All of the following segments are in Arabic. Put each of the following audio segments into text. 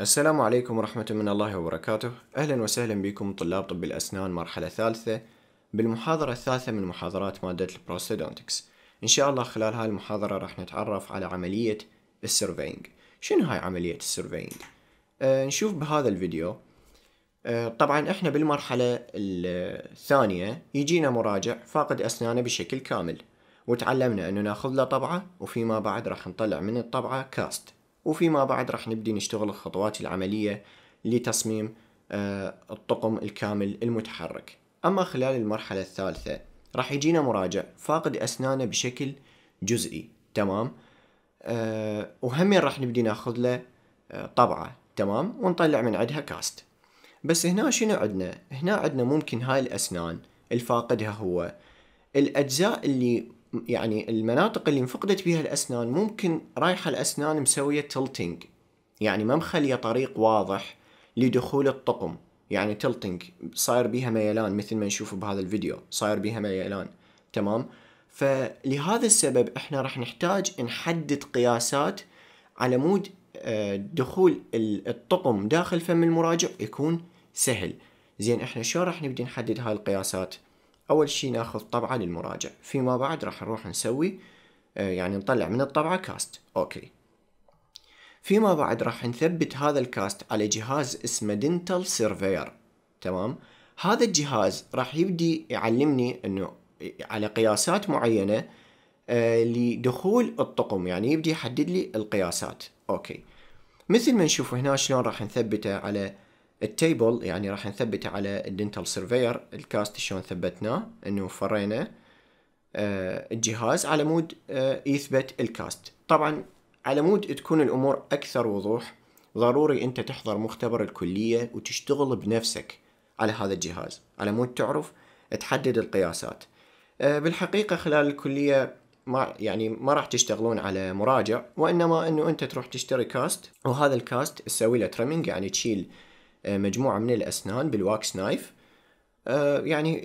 السلام عليكم ورحمة من الله وبركاته أهلا وسهلا بكم طلاب طب الأسنان مرحلة ثالثة بالمحاضرة الثالثة من محاضرات مادة البروستودونتكس إن شاء الله خلال هاي المحاضرة راح نتعرف على عملية السيرفينج شنو هاي عملية السيرفينج؟ أه نشوف بهذا الفيديو أه طبعا احنا بالمرحلة الثانية يجينا مراجع فاقد أسنانه بشكل كامل وتعلمنا أنه ناخذ له طبعة وفيما بعد راح نطلع من الطبعة كاست وفيما بعد راح نبدي نشتغل الخطوات العملية لتصميم آه، الطقم الكامل المتحرك أما خلال المرحلة الثالثة راح يجينا مراجع فاقد أسنانه بشكل جزئي تمام أه وهمين راح نبدي ناخذ له آه، طبعة تمام ونطلع من عندها كاست بس هنا شنو عندنا هنا عندنا ممكن هاي الأسنان الفاقدها هو الأجزاء اللي يعني المناطق اللي انفقدت بها الأسنان ممكن رايحة الأسنان مسوية تلتينج يعني ما مخلية طريق واضح لدخول الطقم يعني تلتينج صاير بيها ميلان مثل ما نشوف بهذا الفيديو صاير بيها ميلان تمام فلهذا السبب احنا راح نحتاج نحدد قياسات على مود آه، دخول الطقم داخل فم المراجع يكون سهل زين احنا شو راح نبدي نحدد هاي القياسات اول شي ناخذ طبعة للمراجع فيما بعد راح نروح نسوي آه، يعني نطلع من الطبعة كاست اوكي فيما بعد راح نثبت هذا الكاست على جهاز اسمه دنتال سيرفير تمام هذا الجهاز راح يبدي يعلمني انه على قياسات معينة آه، لدخول الطقم يعني يبدي يحدد لي القياسات اوكي مثل ما نشوف هنا شلون راح نثبته على التيبل يعني راح نثبته على الدنتال سيرفير الكاست شلون ثبتناه انه فرينا آه، الجهاز على مود آه، يثبت الكاست طبعا على مود تكون الامور اكثر وضوح ضروري انت تحضر مختبر الكليه وتشتغل بنفسك على هذا الجهاز على مود تعرف تحدد القياسات آه، بالحقيقه خلال الكليه ما يعني ما راح تشتغلون على مراجع وانما انه انت تروح تشتري كاست وهذا الكاست تسوي له تريمينج يعني تشيل آه، مجموعة من الأسنان بالواكس نايف آه، يعني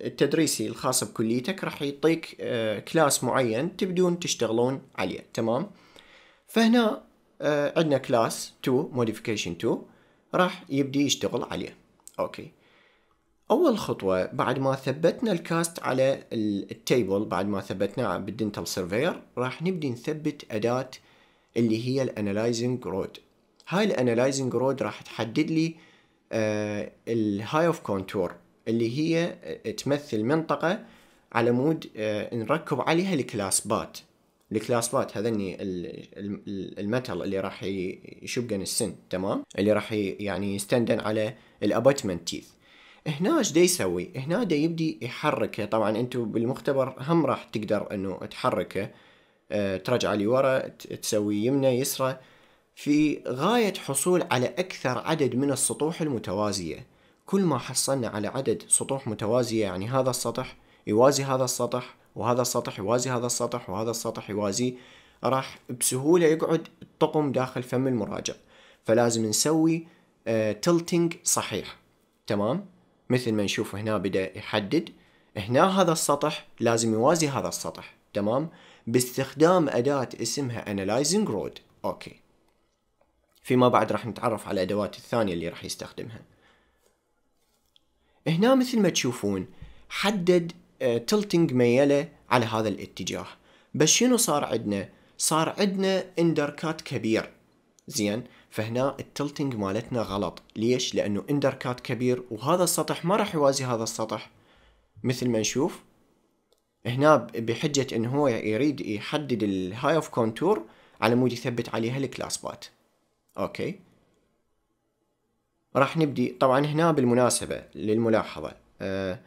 التدريسي الخاص بكليتك راح يعطيك آه، كلاس معين تبدون تشتغلون عليه تمام فهنا عندنا كلاس 2 موديفيكيشن 2 راح يبدي يشتغل عليه اوكي اول خطوة بعد ما ثبتنا الكاست على التيبل بعد ما ثبتناه بالدنتال سيرفير راح نبدي نثبت اداة اللي هي الانالايزنج رود هاي الانالايزنج رود راح تحدد لي الهاي اوف كونتور اللي هي آه، تمثل منطقه على مود آه، نركب عليها الكلاسبات الكلاسبات هذني المتل اللي راح يشبقن السن تمام اللي راح يعني يستندن على الابتمنت تيث هنا ايش دا يسوي هنا دا يبدي يحركه طبعا انتم بالمختبر هم راح تقدر انه تحركه آه، ترجع لورا تسوي يمنى يسرى في غاية حصول على أكثر عدد من السطوح المتوازية كل ما حصلنا على عدد سطوح متوازية يعني هذا السطح يوازي هذا السطح وهذا السطح يوازي هذا السطح وهذا السطح يوازي راح بسهولة يقعد الطقم داخل فم المراجع فلازم نسوي تلتنج آه، صحيح تمام مثل ما نشوف هنا بدأ يحدد هنا هذا السطح لازم يوازي هذا السطح تمام باستخدام أداة اسمها Analyzing Road أوكي فيما بعد راح نتعرف على الأدوات الثانية اللي راح يستخدمها هنا مثل ما تشوفون حدد تلتنج آه، ميله على هذا الاتجاه بس شنو صار عندنا صار عندنا اندركات كبير زين فهنا التلتنج مالتنا غلط ليش لانه اندركات كبير وهذا السطح ما راح يوازي هذا السطح مثل ما نشوف هنا بحجة انه هو يريد يحدد الهاي اوف كونتور على مود يثبت عليها الكلاس بات اوكي راح نبدي طبعا هنا بالمناسبة للملاحظة اه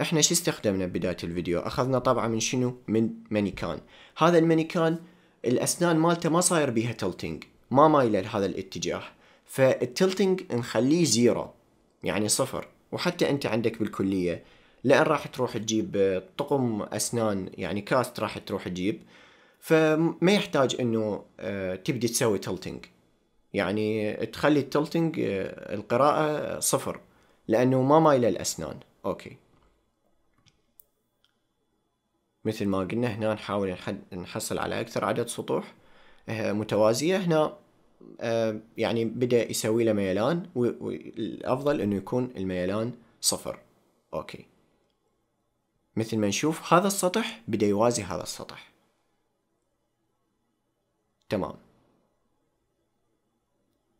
احنا شو استخدمنا بداية الفيديو اخذنا طبعا من شنو من مانيكان هذا المانيكان الاسنان مالته ما صاير بيها تلتنج ما مايله لهذا الاتجاه فالتلتنج نخليه زيرو يعني صفر وحتى انت عندك بالكلية لان راح تروح تجيب آه، طقم اسنان يعني كاست راح تروح تجيب فما يحتاج انه آه، تبدي تسوي تلتنج يعني تخلي التلتنج آه، القراءة صفر لأنه ما مايلة الأسنان أوكي مثل ما قلنا هنا نحاول نحصل على أكثر عدد سطوح آه، متوازية هنا آه، يعني بدأ يسوي له ميلان والأفضل أنه يكون الميلان صفر أوكي مثل ما نشوف هذا السطح بدأ يوازي هذا السطح تمام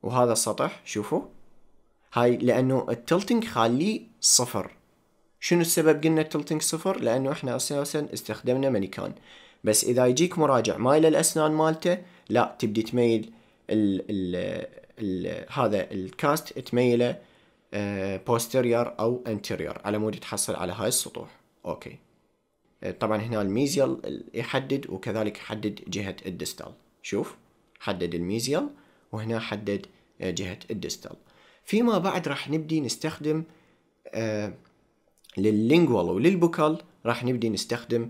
وهذا السطح شوفوا هاي لانه التلتنج خاليه صفر شنو السبب قلنا التلتنج صفر لانه احنا اساسا استخدمنا مانيكان بس اذا يجيك مراجع مايل الاسنان مالته لا تبدي تميل الـ الـ الـ هذا الكاست تميله بوستيرير آه، او انتيرير على مود تحصل على هاي السطوح اوكي آه، طبعا هنا الميزيال يحدد وكذلك يحدد جهة الدستال شوف حدد الميزيال وهنا حدد آه، جهة الدستل فيما بعد راح نبدي نستخدم آه، لللينجوال وللبوكال راح نبدي نستخدم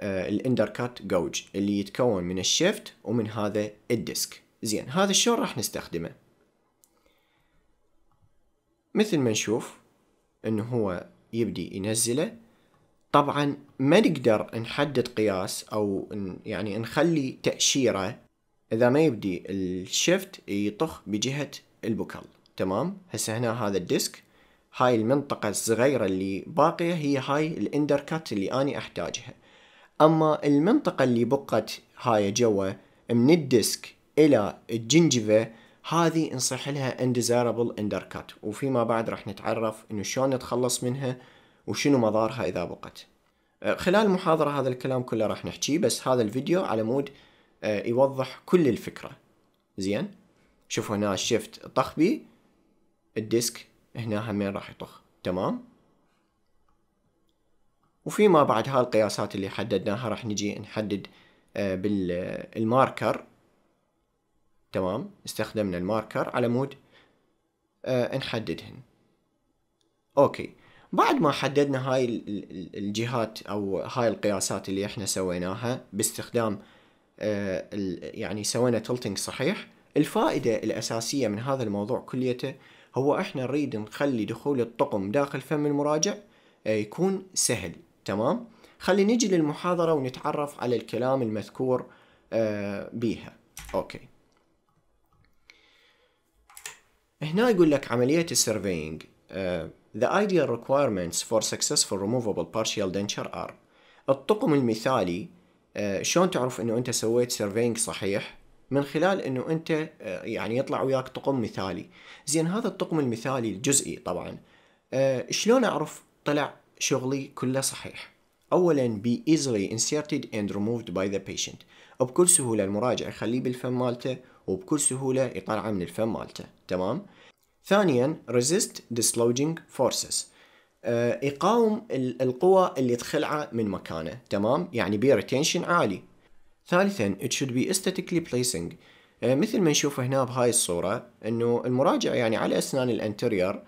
آه، الاندركات جوج اللي يتكون من الشيفت ومن هذا الديسك زين هذا الشور راح نستخدمه مثل ما نشوف انه هو يبدي ينزله طبعا ما نقدر نحدد قياس او يعني نخلي تأشيرة اذا ما يبدي الشفت يطخ بجهه البوكل تمام هسه هنا هذا الديسك هاي المنطقه الصغيره اللي باقيه هي هاي الاندر كات اللي اني احتاجها اما المنطقه اللي بقت هاي جوا من الديسك الى الجنجفه هذه نصح لها انديزيرابل اندر كات وفيما بعد راح نتعرف انه شلون نتخلص منها وشنو مضارها اذا بقت أه، خلال المحاضره هذا الكلام كله راح نحكيه بس هذا الفيديو على مود آه، يوضح كل الفكره زين شوفوا هنا الشيفت طخ بي الديسك هنا همين راح يطخ تمام وفيما بعد هاي القياسات اللي حددناها راح نجي نحدد آه، بالماركر تمام استخدمنا الماركر على مود آه، نحددهن اوكي بعد ما حددنا هاي الجهات او هاي القياسات اللي احنا سويناها باستخدام آه، يعني سوينا تلتنج صحيح الفائدة الأساسية من هذا الموضوع كليته هو احنا نريد نخلي دخول الطقم داخل فم المراجع آه، يكون سهل تمام خلي نجي للمحاضرة ونتعرف على الكلام المذكور آه، بيها اوكي هنا يقول لك عملية السيرفينج The ideal requirements for successful removable partial denture are الطقم المثالي آه، شلون تعرف انه انت سويت سيرفينج صحيح من خلال انه انت آه، يعني يطلع وياك طقم مثالي زين هذا الطقم المثالي الجزئي طبعا آه، شلون اعرف طلع شغلي كله صحيح اولا be easily inserted and removed by the patient وبكل سهولة المراجع يخليه بالفم مالته وبكل سهولة يطلعه من الفم مالته تمام ثانيا resist dislodging forces آه، يقاوم القوى اللي تخلعه من مكانه تمام يعني بي ريتينشن عالي ثالثا it should be aesthetically placing آه، مثل ما نشوف هنا بهاي الصورة انه المراجع يعني على اسنان الانتريور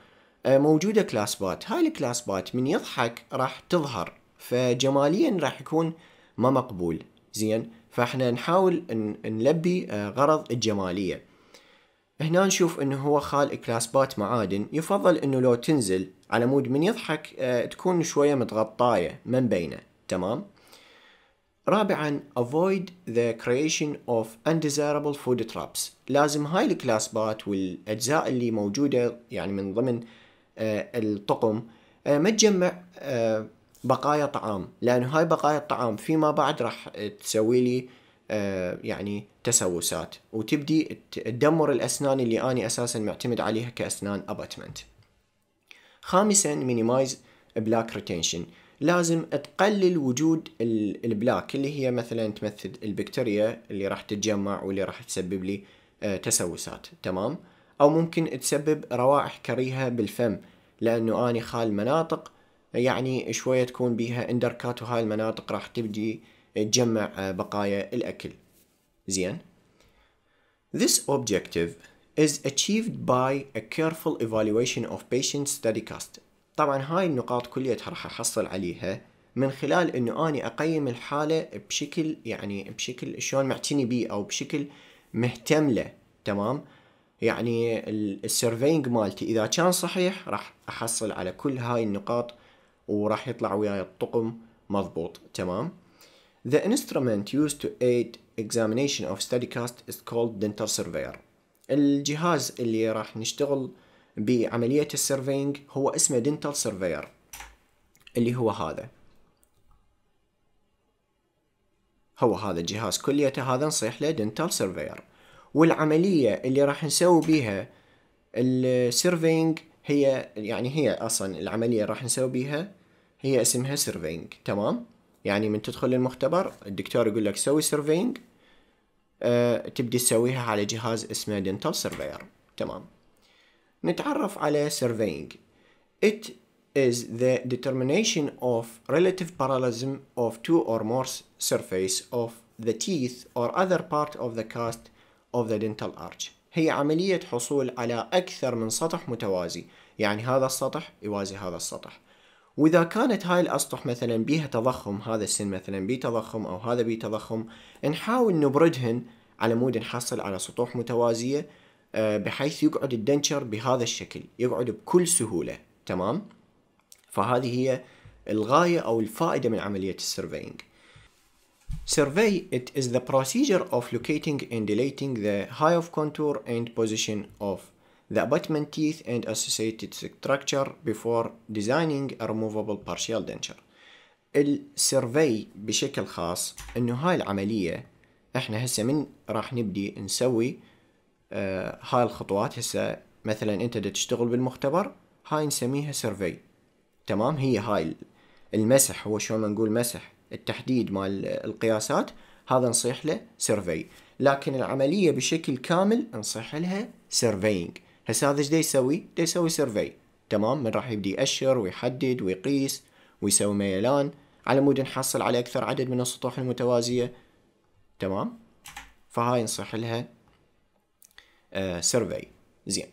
آه، موجودة كلاسبات هاي الكلاسبات من يضحك راح تظهر فجماليا راح يكون ما مقبول زين فاحنا نحاول نلبي غرض الجمالية هنا نشوف انه هو خالق كلاسبات معادن يفضل انه لو تنزل على مود من يضحك آه، تكون شوية متغطاية من بينه تمام رابعا avoid the creation of undesirable food traps لازم هاي الكلاسبات والاجزاء اللي موجودة يعني من ضمن آه، الطقم آه، ما تجمع بقايا طعام لانه هاي بقايا الطعام فيما بعد راح تسوي لي آه، يعني تسوسات وتبدي تدمر الأسنان اللي أنا أساسا معتمد عليها كأسنان أباتمنت خامسا مينيمايز بلاك ريتينشن لازم تقلل وجود البلاك اللي هي مثلا تمثل البكتيريا اللي راح تتجمع واللي راح تسبب لي آه، تسوسات تمام او ممكن تسبب روائح كريهه بالفم لانه اني خال مناطق يعني شويه تكون بيها اندركات وهاي المناطق راح تبدي تجمع آه، بقايا الأكل زين This objective is achieved by a careful evaluation of patient study cost طبعا هاي النقاط كلها راح أحصل عليها من خلال انه اني اقيم الحالة بشكل يعني بشكل شلون معتني بيه او بشكل مهتم له تمام يعني السيرفينج مالتي اذا كان صحيح راح احصل على كل هاي النقاط وراح يطلع وياي الطقم مضبوط تمام The instrument used to aid examination of study cast is called dental surveyor. الجهاز اللي راح نشتغل بعملية السيرفينج هو اسمه dental surveyor اللي هو هذا هو هذا الجهاز كليته هذا نصيح له dental surveyor والعملية اللي راح نسوي بيها السيرفينج هي يعني هي اصلا العملية راح نسوي بها هي اسمها سيرفينج تمام؟ يعني من تدخل المختبر الدكتور يقول لك سوي سيرفينج أه تبدي تسويها على جهاز اسمه دنتال سيرفير تمام نتعرف على سيرفينج it is the determination of relative parallelism of two or more surface of the teeth or other part of the cast of the dental arch هي عملية حصول على أكثر من سطح متوازي يعني هذا السطح يوازي هذا السطح واذا كانت هاي الاسطح مثلا بيها تضخم هذا السن مثلا بيه تضخم او هذا بيه تضخم نحاول نبردهن على مود نحصل على سطوح متوازيه آه، بحيث يقعد الدنشر بهذا الشكل يقعد بكل سهوله تمام فهذه هي الغايه او الفائده من عمليه السيرفينج Survey it is the procedure of locating and deleting the high of contour and position of the abutment teeth and associated structure before designing a removable partial denture السيرفي بشكل خاص انه هاي العملية احنا هسه من راح نبدي نسوي آه هاي الخطوات هسه مثلا انت دا تشتغل بالمختبر هاي نسميها سيرفي تمام هي هاي المسح هو شو ما نقول مسح التحديد مال القياسات هذا نصيح له سيرفي لكن العملية بشكل كامل نصيح لها سيرفينج هسه هذا ايش يسوي؟ دا يسوي سيرفي تمام من راح يبدي يأشر ويحدد ويقيس ويسوي ميلان على مود نحصل على أكثر عدد من السطوح المتوازية تمام فهاي نصح لها آه سيرفي زين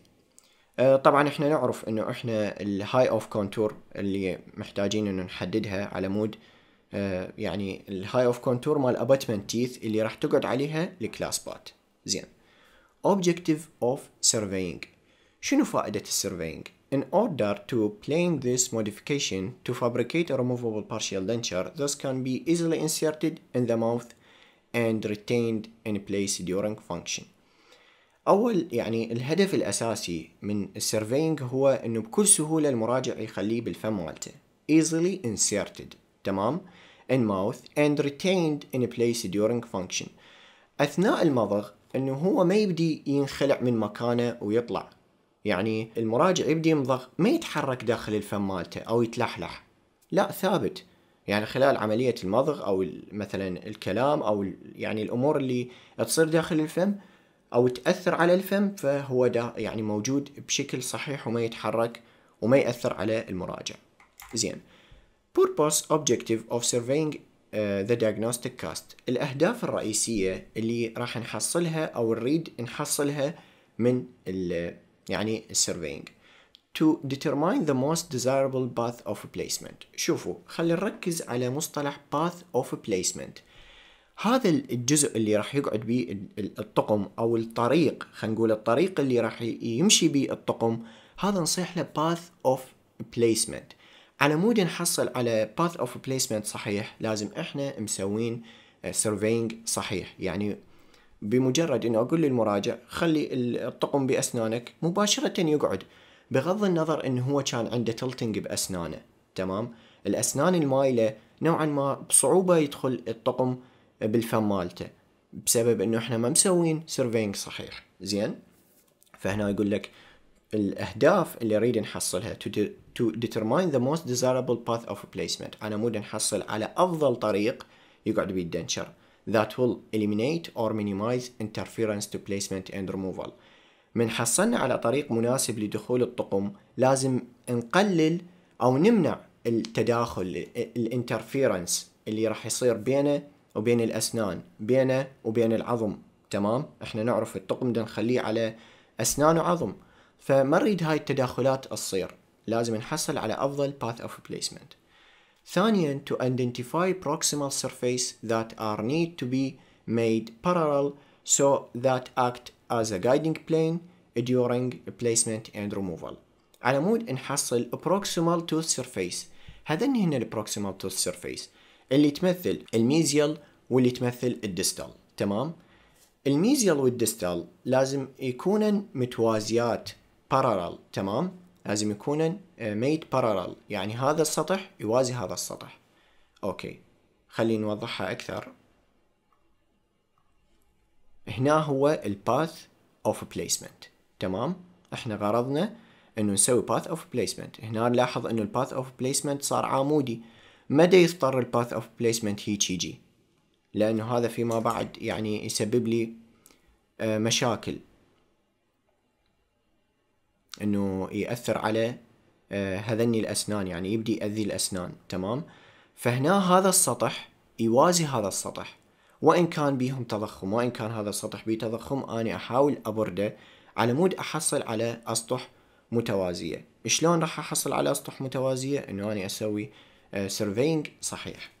آه طبعا احنا نعرف انه احنا الهاي اوف كونتور اللي محتاجين انه نحددها على مود آه يعني الهاي اوف كونتور مال اباتمنت تيث اللي راح تقعد عليها الكلاس بات زين اوبجكتيف اوف surveying شنو فائدة السيرفينج؟ In order to plane this modification to fabricate a removable partial denture, thus can be easily inserted in the mouth and retained in place during function. أول يعني الهدف الأساسي من السيرفينج هو إنه بكل سهولة المراجع يخليه بالفم مالته easily inserted تمام in mouth and retained in place during function أثناء المضغ إنه هو ما يبدي ينخلع من مكانه ويطلع يعني المراجع يبدي يمضغ ما يتحرك داخل الفم مالته او يتلحلح لا ثابت يعني خلال عملية المضغ أو مثلا الكلام أو يعني الأمور اللي تصير داخل الفم أو تأثر على الفم فهو دا يعني موجود بشكل صحيح وما يتحرك وما يأثر على المراجع زين Purpose Objective of Surveying ذا دايجنوستيك كاست الأهداف الرئيسية اللي راح نحصلها أو نريد نحصلها من يعني السيرفينج to determine the most desirable path of placement شوفوا خلينا نركز على مصطلح path of placement هذا الجزء اللي راح يقعد بيه الطقم او الطريق خلينا نقول الطريق اللي راح يمشي بيه الطقم هذا نصيح له path of placement على مود نحصل على path of placement صحيح لازم احنا مسوين آه، surveying صحيح يعني بمجرد أن اقول للمراجع خلي الطقم باسنانك مباشره يقعد بغض النظر انه هو كان عنده تلتنج باسنانه تمام الاسنان المايله نوعا ما بصعوبه يدخل الطقم بالفم مالته بسبب انه احنا ما مسوين سيرفينج صحيح زين فهنا يقول لك الاهداف اللي اريد نحصلها to, de to determine the most desirable path of placement على مود نحصل على افضل طريق يقعد بيه الدنشر that will eliminate or minimize interference to placement and removal من حصلنا على طريق مناسب لدخول الطقم لازم نقلل أو نمنع التداخل الانترفيرنس اللي راح يصير بينه وبين الأسنان بينه وبين العظم تمام احنا نعرف الطقم ده نخليه على أسنان وعظم فما نريد هاي التداخلات تصير لازم نحصل على أفضل path of placement ثانيا to identify proximal surface that are need to be made parallel so that act as a guiding plane during placement and removal على مود نحصل proximal tooth surface هذن هنا proximal tooth surface اللي تمثل الميزيال واللي تمثل الدستال تمام الميزيال والدستال لازم يكونن متوازيات parallel تمام لازم يكون ميت آه، بارالل يعني هذا السطح يوازي هذا السطح اوكي خلينا نوضحها اكثر هنا هو الباث اوف بليسمنت تمام احنا غرضنا انه نسوي باث اوف بليسمنت هنا نلاحظ انه الباث اوف بليسمنت صار عمودي مدى يضطر الباث اوف بليسمنت هيك يجي لانه هذا فيما بعد يعني يسبب لي آه، مشاكل انه ياثر على آه، هذني الاسنان يعني يبدي ياذي الاسنان تمام فهنا هذا السطح يوازي هذا السطح وان كان بيهم تضخم وان كان هذا السطح بيه تضخم انا احاول ابرده على مود احصل على اسطح متوازيه شلون راح احصل على اسطح متوازيه انه انا اسوي سيرفينج آه، صحيح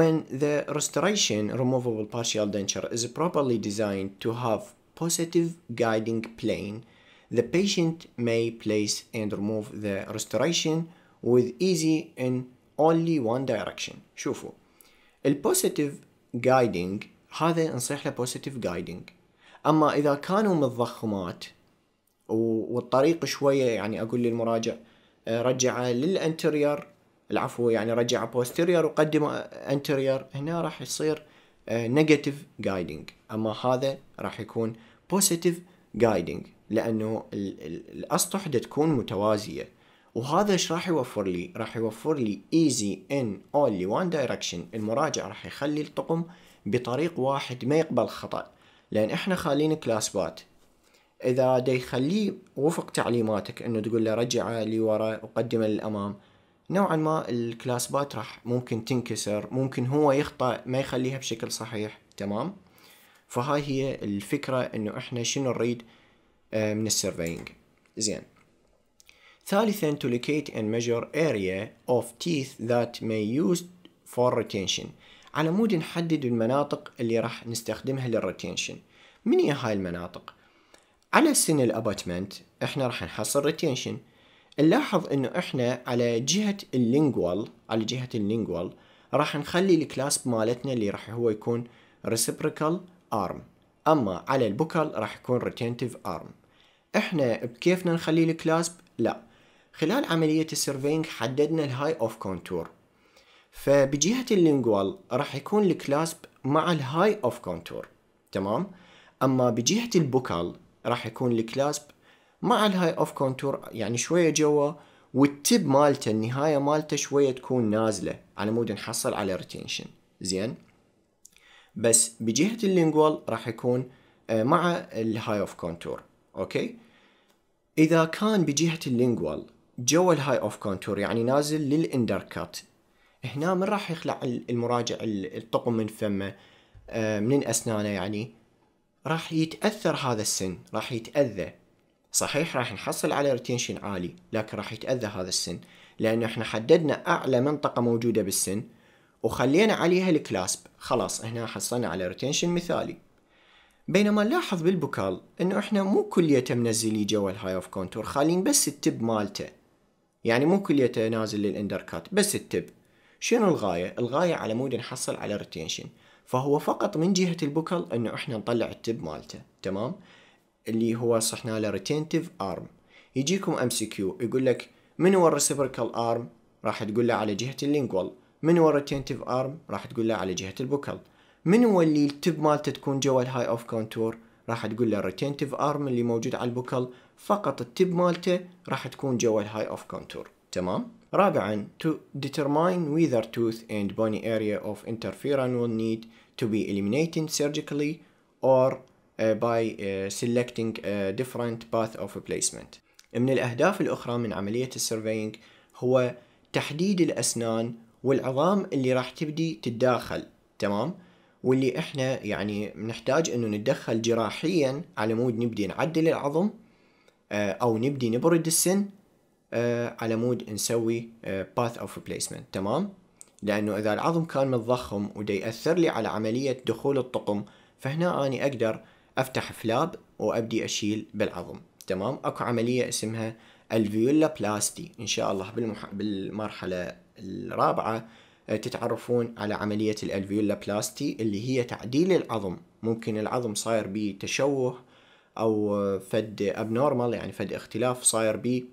When the restoration removable partial denture is properly designed to have positive guiding plane The patient may place and remove the restoration with easy in only one direction شوفوا ال positive guiding هذا نصيح له positive guiding أما إذا كانوا متضخمات والطريق شوية يعني أقول للمراجع آه، رجع للانتريور العفو يعني رجع بوستيريور وقدم انتريور هنا راح يصير نيجاتيف آه، جايدنج اما هذا راح يكون بوزيتيف جايدنج لانه الاسطح دا تكون متوازيه وهذا ايش راح يوفر لي؟ راح يوفر لي ايزي ان اونلي وان دايركشن المراجع راح يخلي الطقم بطريق واحد ما يقبل خطا لان احنا خالين كلاس بات اذا دا يخليه وفق تعليماتك انه تقول له رجعه لورا وقدمه للامام نوعا ما الكلاس بات راح ممكن تنكسر ممكن هو يخطأ ما يخليها بشكل صحيح تمام فهاي هي الفكرة انه احنا شنو نريد آه، من السيرفينج زين ثالثا to locate and measure area of teeth that may used for retention على مود نحدد المناطق اللي راح نستخدمها للريتينشن من هي هاي المناطق على سن الاباتمنت احنا راح نحصل ريتينشن نلاحظ انه احنا على جهة اللينجوال على جهة اللينجوال راح نخلي الكلاسب مالتنا اللي راح هو يكون reciprocal arm اما على البوكال راح يكون retentive arm احنا بكيفنا نخلي الكلاسب لا خلال عملية السيرفينج حددنا الهاي اوف كونتور فبجهة اللينجوال راح يكون الكلاسب مع الهاي اوف كونتور تمام اما بجهة البوكال راح يكون الكلاسب مع الهاي اوف كونتور يعني شوية جوا والتب مالته النهاية مالته شوية تكون نازلة على مود نحصل على ريتينشن زين بس بجهة اللينجوال راح يكون آه، مع الهاي اوف كونتور اوكي إذا كان بجهة اللينجوال جوا الهاي اوف كونتور يعني نازل للاندركات هنا من راح يخلع المراجع الطقم من فمه آه، من اسنانه يعني راح يتاثر هذا السن راح يتاذى صحيح راح نحصل على ريتينشن عالي لكن راح يتاذى هذا السن لانه احنا حددنا اعلى منطقه موجوده بالسن وخلينا عليها الكلاسب خلاص هنا حصلنا على ريتينشن مثالي بينما نلاحظ بالبوكال انه احنا مو كليته منزلي جوا الهاي اوف كونتور خالين بس التب مالته يعني مو كليته نازل للاندر كات بس التب شنو الغاية؟ الغاية على مود نحصل على ريتينشن فهو فقط من جهة البوكال انه احنا نطلع التب مالته تمام؟ اللي هو صحنا له ريتينتيف ارم يجيكم ام سي كيو يقول لك من هو الريسبركال ارم؟ راح تقول له على جهة اللينجوال من هو الريتينتيف ارم؟ راح تقول له على جهة البوكال من هو اللي التب مالته تكون جوا الهاي اوف كونتور راح تقول له الريتينتيف ارم اللي موجود على البوكل فقط التب مالته راح تكون جوا الهاي اوف كونتور تمام رابعا to determine whether tooth and bony area of interferon will need to be eliminated surgically or uh, by uh, selecting a different path of placement من الأهداف الأخرى من عملية السيرفينج هو تحديد الأسنان والعظام اللي راح تبدي تتداخل تمام واللي احنا يعني نحتاج انه نتدخل جراحيا على مود نبدي نعدل العظم آه، او نبدي نبرد السن آه، على مود نسوي باث اوف ريبليسمنت تمام لانه اذا العظم كان متضخم ودي ياثر لي على عمليه دخول الطقم فهنا اني اقدر افتح فلاب وابدي اشيل بالعظم تمام اكو عمليه اسمها الفيولا بلاستي ان شاء الله بالمح... بالمرحله الرابعه آه، تتعرفون على عملية الالفيولا بلاستي اللي هي تعديل العظم ممكن العظم صاير بيه تشوه أو فد أبنورمال يعني فد اختلاف صاير بيه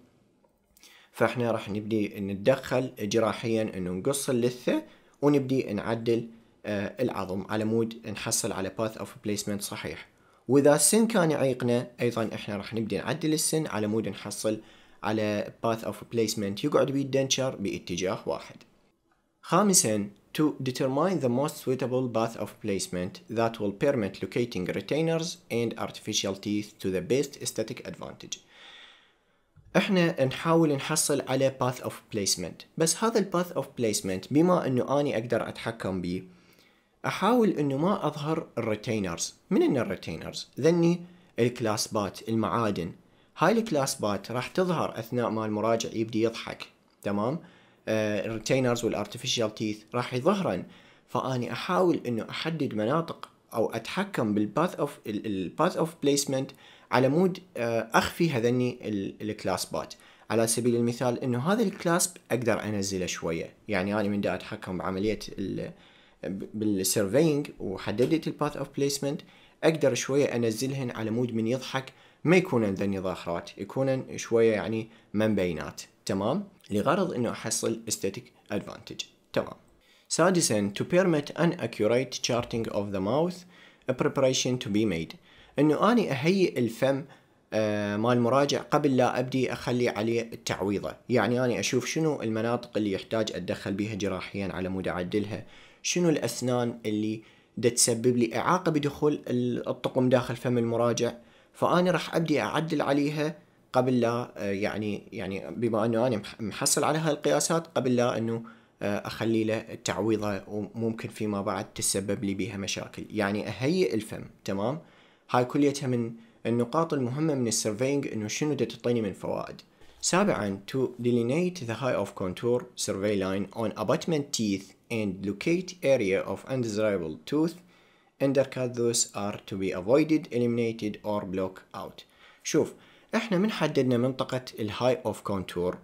فاحنا راح نبدي نتدخل جراحيا انه نقص اللثة ونبدي نعدل آه، العظم على مود نحصل على باث اوف بليسمنت صحيح واذا السن كان يعيقنا ايضا احنا راح نبدي نعدل السن على مود نحصل على باث اوف بليسمنت يقعد بيه الدنشر باتجاه واحد خامساً to determine the most suitable path of placement that will permit locating retainers and artificial teeth to the best aesthetic advantage. احنا نحاول نحصل على path of placement بس هذا ال path of placement بما انه اني اقدر اتحكم به احاول انه ما اظهر الريتينرز من ان الريتينرز ذني الكلاسبات المعادن هاي الكلاسبات راح تظهر اثناء ما المراجع يبدي يضحك تمام الريتينرز والارتفيشال تيث راح يظهرن فاني احاول انه احدد مناطق او اتحكم بالباث اوف الباث اوف بليسمنت على مود آه، اخفي هذني الكلاسبات على سبيل المثال انه هذا الكلاسب اقدر انزله شويه يعني انا من دا اتحكم بعمليه بالسيرفينج وحددت الباث اوف بليسمنت اقدر شويه انزلهن على مود من يضحك ما يكونن ذني ظاهرات يكونن شويه يعني من بينات تمام لغرض انه احصل استاتيك ادفانتج تمام سادسا to permit an accurate charting of the mouth a preparation to be made انه اني اهيئ الفم آه مال المراجع قبل لا ابدي اخلي عليه التعويضه يعني اني اشوف شنو المناطق اللي يحتاج اتدخل بها جراحيا على مود اعدلها شنو الاسنان اللي دا تسبب لي اعاقه بدخول الطقم داخل فم المراجع فاني راح ابدي اعدل عليها قبل لا آه، يعني يعني بما انه انا محصل على هاي القياسات قبل لا انه آه، اخلي له تعويضه وممكن فيما بعد تسبب لي بها مشاكل يعني اهيئ الفم تمام هاي كليتها من النقاط المهمة من السرفينج انه شنو تعطيني من فوائد سابعا to delineate the high of contour survey line on abutment teeth and locate area of undesirable tooth undercut those are to be avoided eliminated or block out شوف احنا من حددنا منطقة الهاي اوف كونتور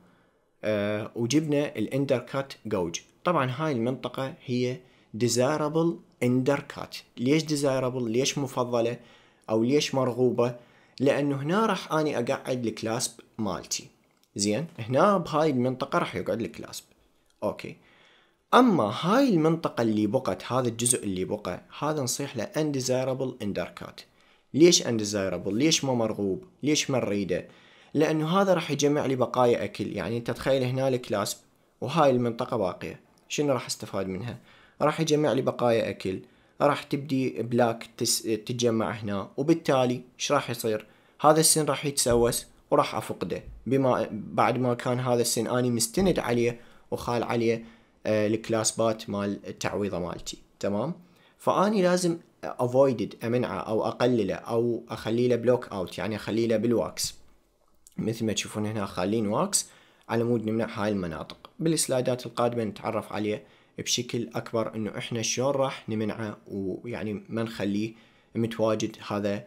آه، وجبنا الاندر كات جوج طبعا هاي المنطقة هي ديزايربل اندر كات ليش ديزايربل ليش مفضلة او ليش مرغوبة لانه هنا راح اني اقعد الكلاسب مالتي زين هنا بهاي المنطقة راح يقعد الكلاسب اوكي اما هاي المنطقة اللي بقت هذا الجزء اللي بقى هذا نصيح له undesirable كات ليش اندزايربل ليش ما مرغوب ليش ما نريده لانه هذا راح يجمع لي بقايا اكل يعني انت تخيل هنا الكلاسب وهاي المنطقه باقيه شنو راح استفاد منها راح يجمع لي بقايا اكل راح تبدي بلاك تس... تتجمع هنا وبالتالي ايش راح يصير هذا السن راح يتسوس وراح افقده بما بعد ما كان هذا السن اني مستند عليه وخال عليه آه الكلاسبات مال التعويضه مالتي تمام فاني لازم افويدد امنعه او اقلله او اخلي له بلوك اوت يعني اخلي له بالواكس مثل ما تشوفون هنا خالين واكس على مود نمنع هاي المناطق بالسلايدات القادمه نتعرف عليه بشكل اكبر انه احنا شلون راح نمنعه ويعني ما نخليه متواجد هذا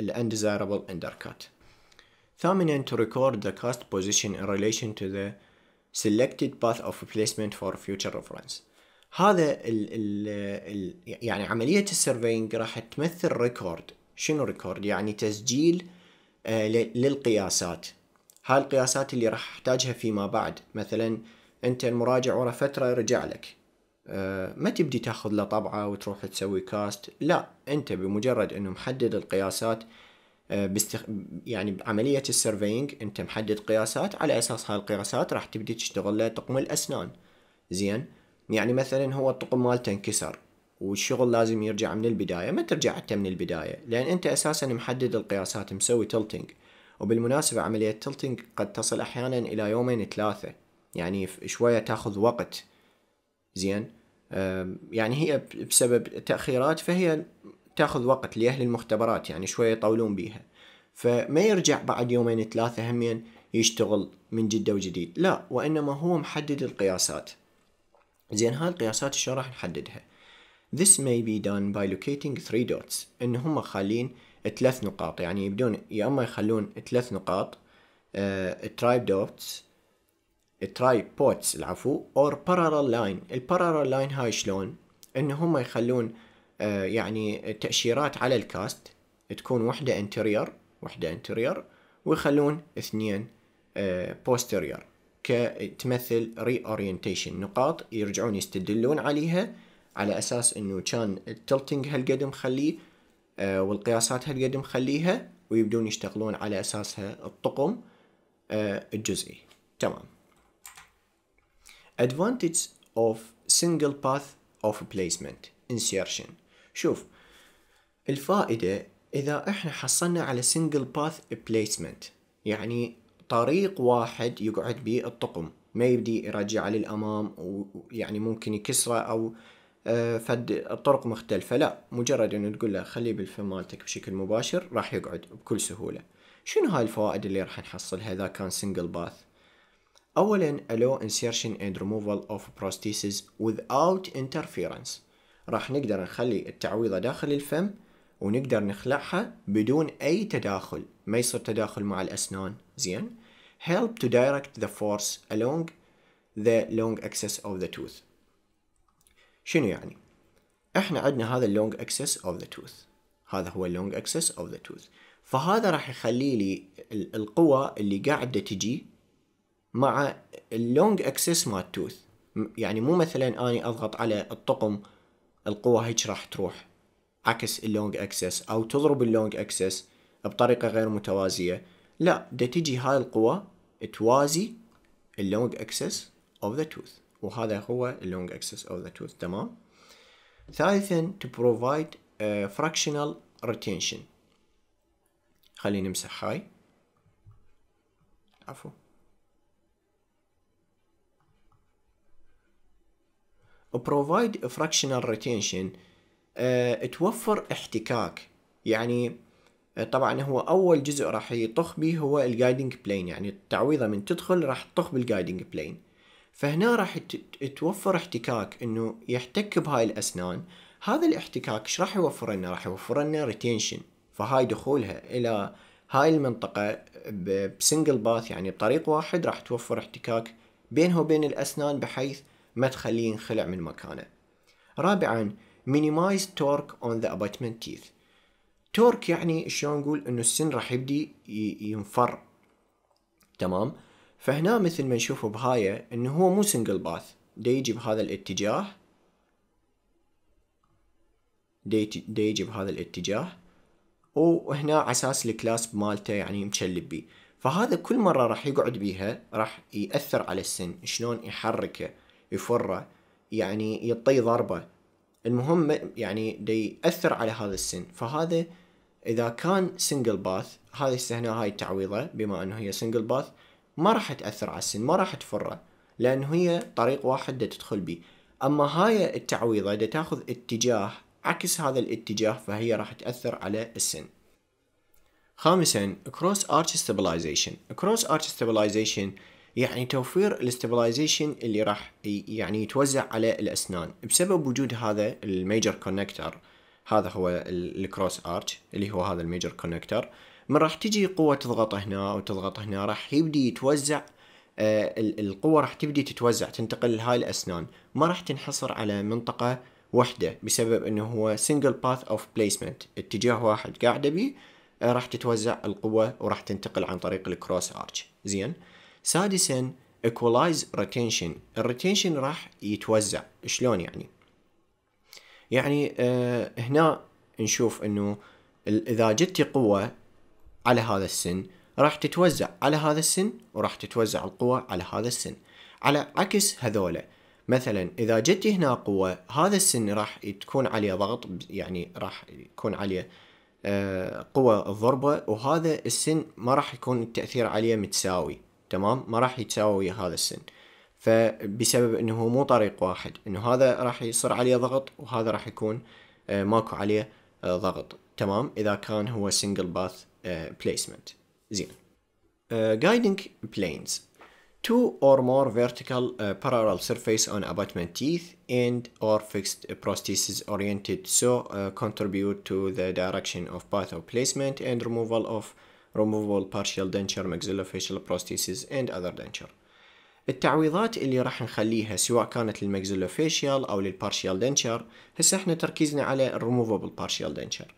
الانديزايربل آه، اندركات ثامنا to record the cast position in relation to the selected path of placement for future reference هذا ال الـ يعني عمليه السيرفينج راح تمثل ريكورد شنو ريكورد يعني تسجيل آه، للقياسات هاي القياسات اللي راح احتاجها فيما بعد مثلا انت المراجع ورا فتره رجع لك آه، ما تبدي تاخذ له طبعه وتروح تسوي كاست لا انت بمجرد انه محدد القياسات آه، بستخ... يعني بعملية السيرفينج انت محدد قياسات على اساس هاي القياسات راح تبدي تشتغل له تقم الاسنان زين يعني مثلا هو الطقم مالته انكسر والشغل لازم يرجع من البداية ما ترجع حتى من البداية لأن أنت أساسا محدد القياسات مسوي تلتنج وبالمناسبة عملية تلتنج قد تصل أحيانا إلى يومين ثلاثة يعني شوية تاخذ وقت زين يعني هي بسبب تأخيرات فهي تاخذ وقت لأهل المختبرات يعني شوية يطولون بيها فما يرجع بعد يومين ثلاثة همين يشتغل من جدة وجديد لا وإنما هو محدد القياسات زين هاي القياسات شلون راح نحددها This may be done by locating three dots ان هم خالين ثلاث نقاط يعني يبدون يا اما يخلون ثلاث نقاط ترايب دوتس ترايب بوتس العفو اور بارالل لاين البارالل لاين هاي شلون ان هم يخلون uh, يعني تأشيرات على الكاست تكون وحدة انتريور وحدة انتريور ويخلون اثنين بوستيريور آه، uh, كتمثل ري اورينتيشن نقاط يرجعون يستدلون عليها على اساس انه كان التلتنج هالقد مخليه آه والقياسات هالقد مخليها ويبدون يشتغلون على اساسها الطقم آه الجزئي تمام advantage of single path of placement insertion شوف الفائدة إذا إحنا حصلنا على single path placement يعني طريق واحد يقعد به الطقم ما يبدي يرجعه للأمام ويعني ممكن يكسره أو آه، فد طرق مختلفة لا مجرد أنه تقول له خليه بالفم مالتك بشكل مباشر راح يقعد بكل سهولة شنو هاي الفوائد اللي راح نحصلها إذا كان سنجل باث أولا الو insertion and removal of prosthesis without interference راح نقدر نخلي التعويضة داخل الفم ونقدر نخلعها بدون أي تداخل ما يصير تداخل مع الأسنان زين help to direct the force along the long axis of the tooth شنو يعني احنا عندنا هذا long اكسس اوف ذا توث هذا هو long اكسس اوف ذا توث فهذا راح يخلي لي القوة اللي قاعدة تجي مع long اكسس مال التوث يعني مو مثلا اني اضغط على الطقم القوة هيك راح تروح عكس اللونج اكسس او تضرب اللونج اكسس بطريقه غير متوازيه لا ده تجي هاي القوى توازي اللونج اكسس اوف ذا توث وهذا هو اللونج اكسس اوف ذا توث تمام ثالثا تو بروفايد فراكشنال ريتينشن خلينا نمسح هاي عفوا provide a fractional retention آه، توفر احتكاك يعني آه، طبعا هو اول جزء راح يطخ به هو الجايدنج بلين يعني التعويضه من تدخل راح تطخ بالجايدنج بلين فهنا راح توفر احتكاك انه يحتك بهاي الاسنان هذا الاحتكاك ايش راح يوفر لنا راح يوفر لنا ريتينشن فهاي دخولها الى هاي المنطقة بسنجل باث يعني بطريق واحد راح توفر احتكاك بينه وبين الأسنان بحيث ما تخليه ينخلع من مكانه رابعا minimize torque on the abutment teeth تورك يعني شلون نقول انه السن راح يبدي ينفر تمام فهنا مثل ما نشوفه بهاي انه هو مو سنجل باث دي يجي بهذا الاتجاه دي يجي بهذا الاتجاه وهنا على اساس الكلاسب مالته يعني مشلب بيه فهذا كل مره راح يقعد بيها راح ياثر على السن شلون يحركه يفره يعني يعطيه ضربه المهم يعني دي يأثر على هذا السن فهذا إذا كان سنجل باث هذا السهنة هاي التعويضة بما أنه هي سنجل باث ما راح تأثر على السن ما راح تفره لأن هي طريق واحد دا تدخل بيه أما هاي التعويضة دا تاخذ اتجاه عكس هذا الاتجاه فهي راح تأثر على السن خامسا كروس Arch Stabilization كروس Arch Stabilization يعني توفير الاستابلايزيشن اللي راح يعني يتوزع على الاسنان بسبب وجود هذا الميجر كونكتر هذا هو الكروس ارتش اللي هو هذا الميجر كونكتر من راح تجي قوه تضغط هنا وتضغط هنا راح يبدي يتوزع آه القوه راح تبدي تتوزع تنتقل لهاي الاسنان ما راح تنحصر على منطقه وحده بسبب انه هو سنجل باث اوف بليسمنت اتجاه واحد قاعده بيه آه، راح تتوزع القوة وراح تنتقل عن طريق الكروس ارش زين سادسا equalize retention الريتينشن راح يتوزع شلون يعني يعني آه هنا نشوف انه اذا جتي قوه على هذا السن راح تتوزع على هذا السن وراح تتوزع القوة على هذا السن على عكس هذولا مثلا إذا جتي هنا قوة هذا السن راح تكون عليه ضغط يعني راح يكون عليه آه، قوة الضربة وهذا السن ما راح يكون التأثير عليه متساوي تمام ما راح يتساوى ويا هذا السن فبسبب انه هو مو طريق واحد انه هذا راح يصير عليه ضغط وهذا راح يكون ماكو عليه ضغط تمام اذا كان هو سنجل باث بليسمنت زين guiding planes two or more vertical uh, parallel surface on abutment teeth and or fixed prosthesis oriented so uh, contribute to the direction of path of placement and removal of removal partial denture maxillofacial prosthesis and other denture التعويضات اللي راح نخليها سواء كانت للماكسيلوفيشيال او للبارشيال دنشر هسه احنا تركيزنا على الريموفبل بارشيال دنشر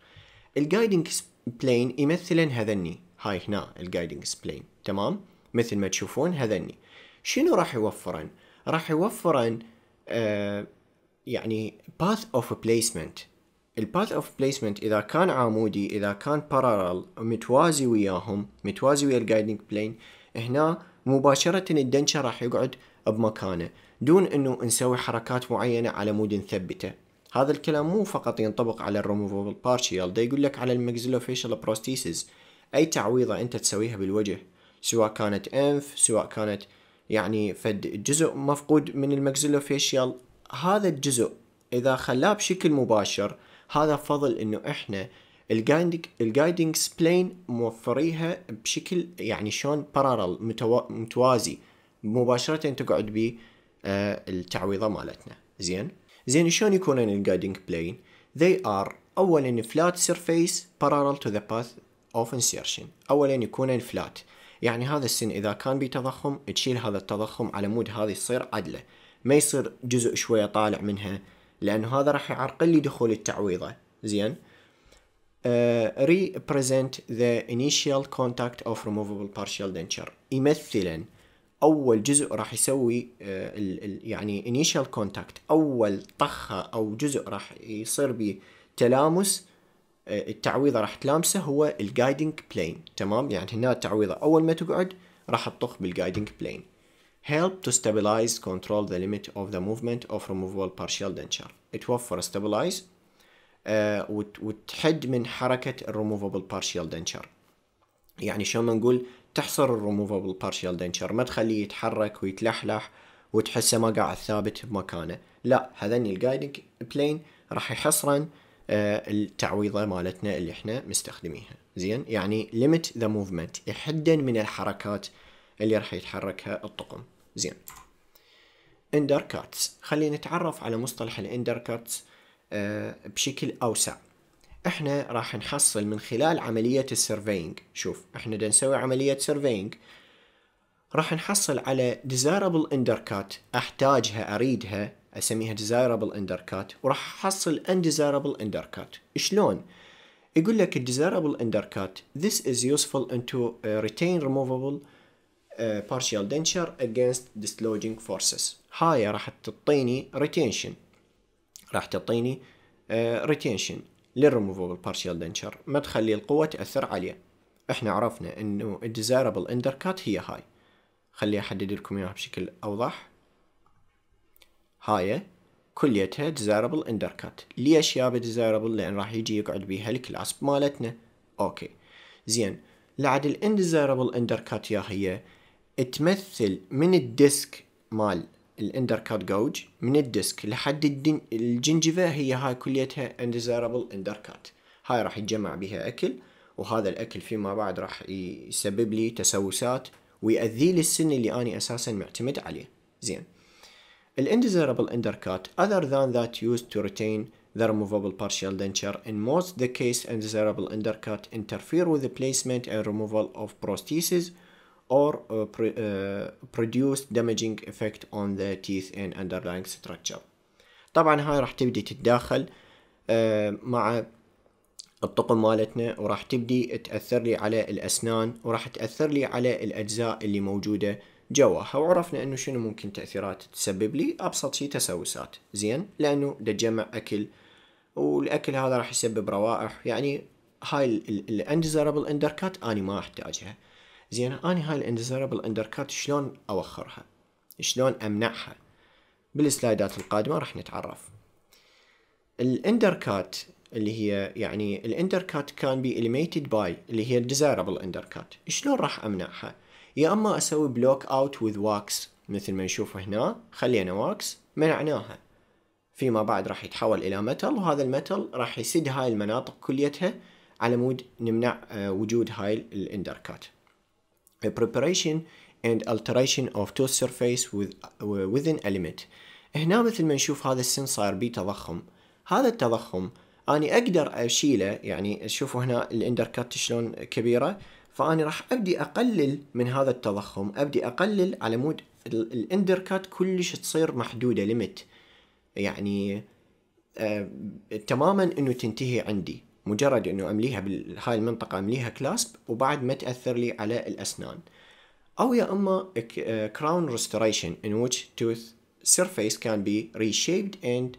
الجايدنج بلين يمثلن هذني هاي هنا الجايدنج بلين تمام مثل ما تشوفون هذني شنو راح يوفرن راح يوفرن آه يعني باث اوف بليسمنت الباث اوف بليسمنت اذا كان عمودي اذا كان بارالل متوازي وياهم متوازي ويا الجايدنج بلين هنا مباشرة الدنشة راح يقعد بمكانه دون انه نسوي حركات معينة على مود نثبته هذا الكلام مو فقط ينطبق على الريموفبل بارشيال ده يقول لك على المكزيلوفيشال بروستيسز اي تعويضة انت تسويها بالوجه سواء كانت انف سواء كانت يعني فد جزء مفقود من المكزيلوفيشيال هذا الجزء اذا خلاه بشكل مباشر هذا فضل انه احنا الجايدنج الجايدنج سبلين موفريها بشكل يعني شلون بارالل متوازي مباشره تقعد بيه آه، التعويضه مالتنا زين زين شلون يكونون الجايدنج بلين they are اولا flat surface parallel to the path of insertion اولا يكونون flat يعني هذا السن اذا كان بيه تضخم تشيل هذا التضخم على مود هذه تصير عدله ما يصير جزء شويه طالع منها لأن هذا راح يعرقل لي دخول التعويضة زين uh, represent the initial contact of removable partial denture يمثلا اول جزء راح يسوي uh, ال ال يعني initial contact اول طخه او جزء راح يصير به تلامس uh, آه، التعويضه راح تلامسه هو الجايدنج بلين تمام يعني هنا التعويضه اول ما تقعد راح تطخ بالجايدنج بلين help to stabilize control the limit of the movement of removable partial denture توفر stabilize uh, وتحد من حركة الريموفبل partial denture يعني شو ما نقول تحصر الريموفبل partial denture ما تخليه يتحرك ويتلحلح وتحسه ما قاعد ثابت بمكانه لا هذني الجايدنج بلين راح يحصرن آه، التعويضه مالتنا اللي احنا مستخدميها زين يعني limit the movement يحدن من الحركات اللي راح يتحركها الطقم زين اندر كاتس خلينا نتعرف على مصطلح الاندر آه، كاتس بشكل اوسع احنا راح نحصل من خلال عملية السيرفينج شوف احنا دا نسوي عملية سيرفينج راح نحصل على اندر كات احتاجها اريدها اسميها اندر كات وراح احصل اندر كات شلون يقول لك اندر كات this is useful into retain removable Uh, partial denture against dislodging forces هاي راح تعطيني retention راح تعطيني uh, retention للريموفبل partial denture ما تخلي القوة تأثر عليه احنا عرفنا انه الديزايربل اندركات هي هاي خلي احدد لكم اياها بشكل اوضح هاي كليتها ديزايربل اندركات ليش يا ديزايربل لان راح يجي يقعد بيها الكلاسب مالتنا اوكي زين لعد الانديزايربل اندركات يا هي تمثل من الديسك مال الاندر كات جوج من الديسك لحد الدن... الجنجفة هي هاي كليتها انديزيرابل اندر كات هاي راح يتجمع بها اكل وهذا الاكل فيما بعد راح يسبب لي تسوسات ويأذي لي السن اللي اني اساسا معتمد عليه زين الانديزيرابل اندر كات other than that used to retain the removable partial denture in most the case undesirable undercut interfere with the placement and removal of prostheses or uh, pr uh, produce damaging effect on the teeth and underlying structure طبعا هاي راح تبدي تتداخل uh, مع الطقم مالتنا وراح تبدي تأثر لي على الأسنان وراح تأثر لي على الأجزاء اللي موجودة جواها وعرفنا انه شنو ممكن تأثيرات تسبب لي أبسط شي تسوسات زين لأنه دجمع أكل والأكل هذا راح يسبب روائح يعني هاي الـ undesirable undercut أنا ما أحتاجها زين أنا هاي الانزيربل أندركات شلون أوخرها شلون أمنعها بالسلايدات القادمة راح نتعرف الاندركات اللي هي يعني الاندركات كان بي اليميتد باي اللي هي اندر اندركات شلون راح امنعها يا اما اسوي بلوك اوت وذ واكس مثل ما نشوف هنا خلينا واكس منعناها فيما بعد راح يتحول الى متل وهذا المتل راح يسد هاي المناطق كليتها على مود نمنع آه، وجود هاي الاندركات a preparation and alteration of two surface with, uh, within a limit هنا مثل ما نشوف هذا السن صار بيه تضخم هذا التضخم أنا أقدر أشيله يعني شوفوا هنا الاندر كات شلون كبيرة فأنا راح أبدي أقلل من هذا التضخم أبدي أقلل على مود الاندر كات كلش تصير محدودة ليمت يعني آه تماما انه تنتهي عندي مجرد انه امليها بهاي المنطقه امليها كلاسب وبعد ما تاثر لي على الاسنان او يا اما آه، crown restoration in which tooth surface can be reshaped and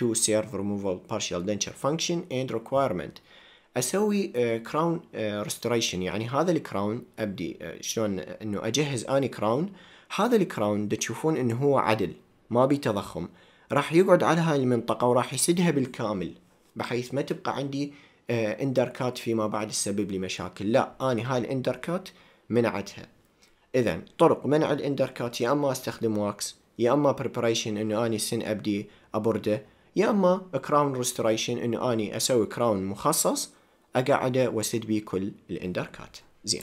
to serve removal partial denture function and requirement اسوي كراون آه، ريستوريشن آه، يعني هذا الكراون ابدي شلون انه اجهز اني كراون هذا الكراون تشوفون انه هو عدل ما بي تضخم راح يقعد على هاي المنطقه وراح يسدها بالكامل بحيث ما تبقى عندي آه، اندركات فيما بعد تسبب لي مشاكل لا أنا هاي الاندركات منعتها إذا طرق منع الاندركات يا أما أستخدم واكس يا أما بريبريشن إنه أني سن أبدي أبرده يا أما كراون ريستوريشن إنه أني أسوي كراون مخصص أقعده وأسد بيه كل الاندركات زين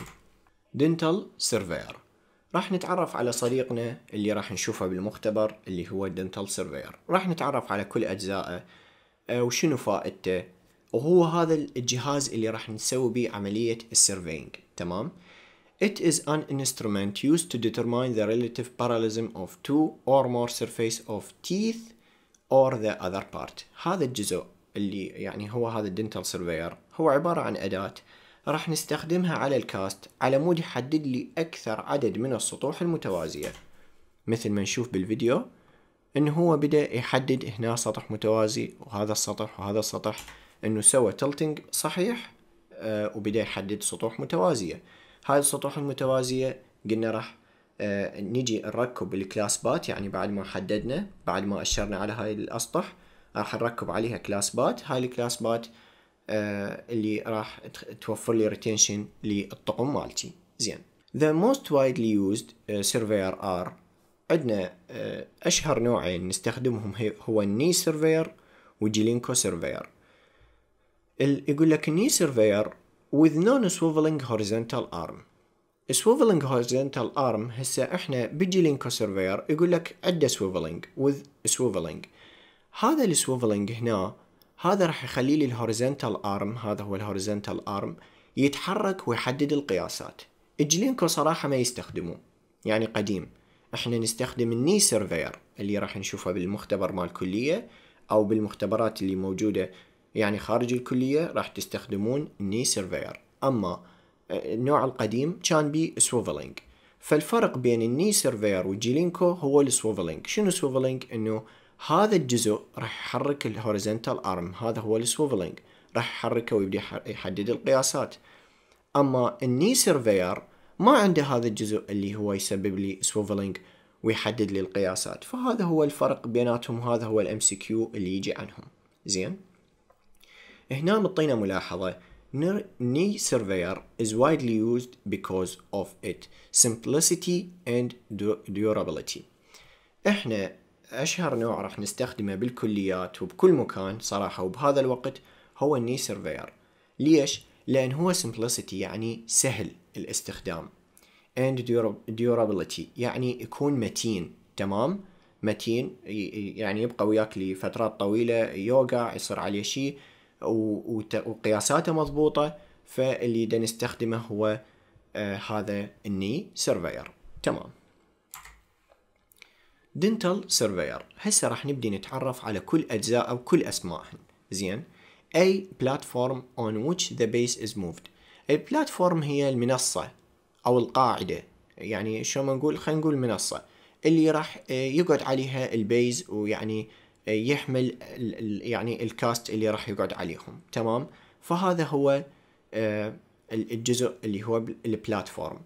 دنتال سيرفير راح نتعرف على صديقنا اللي راح نشوفه بالمختبر اللي هو الدنتال سيرفير راح نتعرف على كل أجزائه آه، وشنو فائدته وهو هذا الجهاز اللي راح نسوي به عملية السيرفينج تمام It is an instrument used to determine the relative parallelism of two or more surface of teeth or the other part هذا الجزء اللي يعني هو هذا الدنتال سيرفير هو عبارة عن أداة راح نستخدمها على الكاست على مود يحدد لي أكثر عدد من السطوح المتوازية مثل ما نشوف بالفيديو إن هو بدأ يحدد هنا سطح متوازي وهذا السطح وهذا السطح انه سوى تلتنج صحيح آه، وبدا يحدد سطوح متوازيه هاي السطوح المتوازيه قلنا راح آه، نجي نركب الكلاس بات يعني بعد ما حددنا بعد ما اشرنا على هاي الاسطح راح نركب عليها كلاس بات هاي الكلاس بات آه، اللي راح توفر لي ريتينشن للطقم مالتي زين The most widely used surveyor ار عندنا أشهر نوعين نستخدمهم هو الني سيرفير وجيلينكو سيرفير يقول لك ني سيرفير وذ نون سوفلينج هوريزونتال ارم سوفلينج هوريزونتال ارم هسه احنا بيجي لينكو سيرفير يقول لك عنده سوفلينج وذ سوفلينج هذا السوفلينج هنا هذا راح يخلي لي الهوريزونتال ارم هذا هو الهوريزونتال ارم يتحرك ويحدد القياسات الجلينكو صراحة ما يستخدموه يعني قديم احنا نستخدم الني سيرفير اللي راح نشوفه بالمختبر مال الكلية او بالمختبرات اللي موجودة يعني خارج الكلية راح تستخدمون ني سيرفير أما آه، النوع القديم كان بي سوفلينج فالفرق بين الني سيرفير والجيلينكو هو السوفلينج شنو سوفلينج انه هذا الجزء راح يحرك الهوريزنتال ارم هذا هو السوفلينج راح يحركه ويبدي يحدد القياسات اما الني سيرفير ما عنده هذا الجزء اللي هو يسبب لي سوفلينج ويحدد لي القياسات فهذا هو الفرق بيناتهم هذا هو الام سي كيو اللي يجي عنهم زين هنا نطينا ملاحظة ني سيرفير is widely used because of its simplicity and durability احنا اشهر نوع راح نستخدمه بالكليات وبكل مكان صراحة وبهذا الوقت هو الني سيرفير ليش؟ لان هو simplicity يعني سهل الاستخدام and durability يعني يكون متين تمام؟ متين يعني يبقى وياك لفترات طويلة يوقع يصير عليه شيء وقياساته مضبوطه فاللي دا نستخدمه هو آه، هذا الني سيرفير تمام دنتال سيرفير هسه راح نبدي نتعرف على كل اجزاء او كل اسمائهن زين اي بلاتفورم اون ويتش ذا بيس از موفد البلاتفورم هي المنصه او القاعده يعني شو ما نقول خلينا نقول منصه اللي راح آه، يقعد عليها البيز ويعني يحمل يعني الكاست اللي راح يقعد عليهم تمام فهذا هو آه، الجزء اللي هو البلاتفورم